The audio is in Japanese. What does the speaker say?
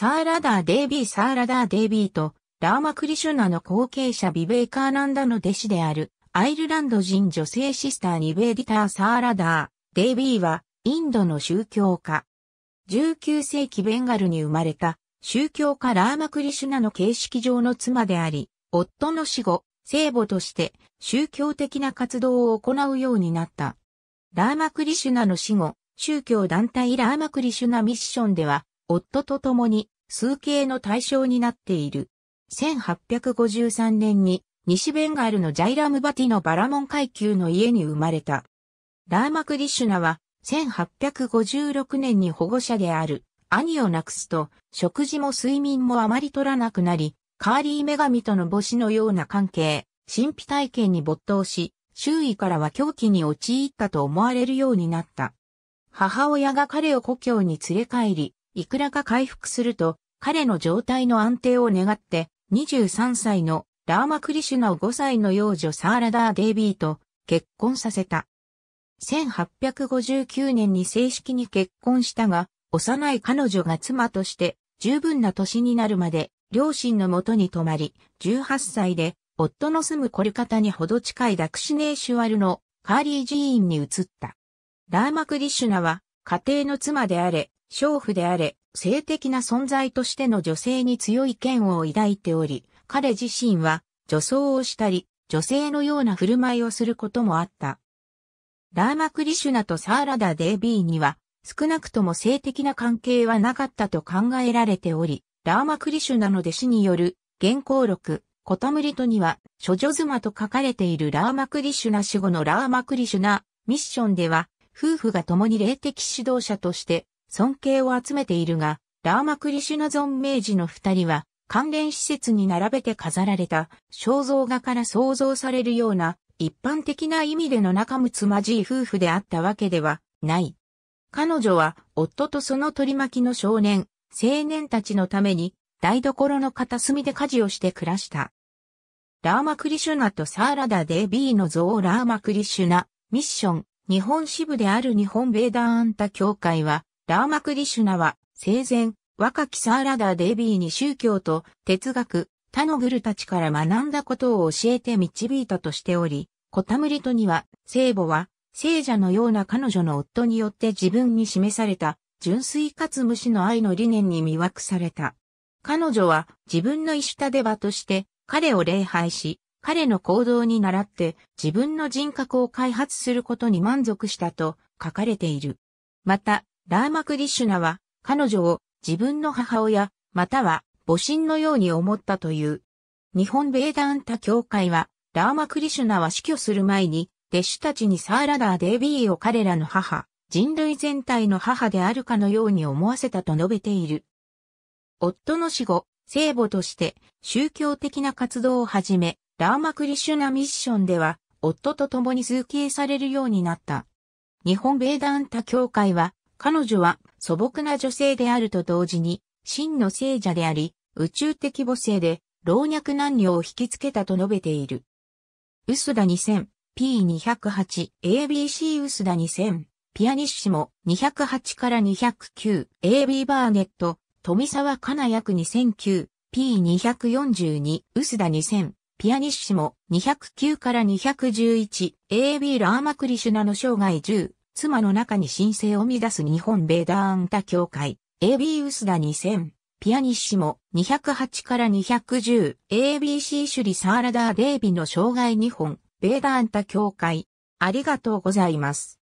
サーラダー・デービー・サーラダー・デイビーと、ラーマ・クリシュナの後継者ビベーカーナンダの弟子である、アイルランド人女性シスターニベーディター・サーラダー・デイビーは、インドの宗教家。19世紀ベンガルに生まれた、宗教家ラーマ・クリシュナの形式上の妻であり、夫の死後、聖母として宗教的な活動を行うようになった。ラーマ・クリシュナの死後、宗教団体ラーマ・クリシュナ・ミッションでは、夫と共に、数形の対象になっている。1853年に、西ベンガルのジャイラムバティのバラモン階級の家に生まれた。ラーマクリッシュナは、1856年に保護者である兄を亡くすと、食事も睡眠もあまり取らなくなり、カーリー女神との母子のような関係、神秘体験に没頭し、周囲からは狂気に陥ったと思われるようになった。母親が彼を故郷に連れ帰り、いくらか回復すると、彼の状態の安定を願って、23歳のラーマクリシュナを5歳の幼女サーラダー・デイビーと結婚させた。1859年に正式に結婚したが、幼い彼女が妻として十分な年になるまで両親のもとに泊まり、18歳で夫の住むコルカタにほど近いダクシネーシュワルのカーリー寺院に移った。ラーマクリシュナは家庭の妻であれ、娼婦であれ、性的な存在としての女性に強い嫌悪を抱いており、彼自身は女装をしたり、女性のような振る舞いをすることもあった。ラーマクリシュナとサーラダ・デービーには、少なくとも性的な関係はなかったと考えられており、ラーマクリシュナの弟子による、原稿録、コタムリトには、諸女妻と書かれているラーマクリシュナ死後のラーマクリシュナ、ミッションでは、夫婦が共に霊的指導者として、尊敬を集めているが、ラーマクリシュナ存命時の二人は、関連施設に並べて飾られた肖像画から想像されるような一般的な意味での仲睦まじい夫婦であったわけではない。彼女は夫とその取り巻きの少年、青年たちのために台所の片隅で家事をして暮らした。ラーマクリシュナとサーラダ・デービーの像ラーマクリシュナ、ミッション、日本支部である日本ベーダーアンタ協会は、ラーマクリシュナは、生前、若きサーラダー・デイビーに宗教と哲学、他のグルたちから学んだことを教えて導いたとしており、コタムリトには、聖母は、聖者のような彼女の夫によって自分に示された、純粋かつ無視の愛の理念に魅惑された。彼女は自分の石シュタとして彼を礼拝し、彼の行動に倣って自分の人格を開発することに満足したと書かれている。また、ラーマクリシュナは彼女を自分の母親または母親のように思ったという。日本ベーダンタ教会はラーマクリシュナは死去する前に弟子たちにサーラダーデービーを彼らの母、人類全体の母であるかのように思わせたと述べている。夫の死後、聖母として宗教的な活動を始め、ラーマクリシュナミッションでは夫と共に崇敬されるようになった。日本ベダンタ協会は彼女は素朴な女性であると同時に、真の聖者であり、宇宙的母性で、老若男女を引きつけたと述べている。ウスダ 2000P208 ABC ウスダ2000ピアニッシモ208から209 AB バーネット富沢かな約2009 P242 ウスダ2000ピアニッシモ209から211 AB ラーマクリシュナの生涯10妻の中に神聖を乱す日本ベーダーアンタ協会、AB ウスダ2000、ピアニッシモ208から210、ABC シュリサーラダーデイビの障害日本、ベーダーアンタ協会。ありがとうございます。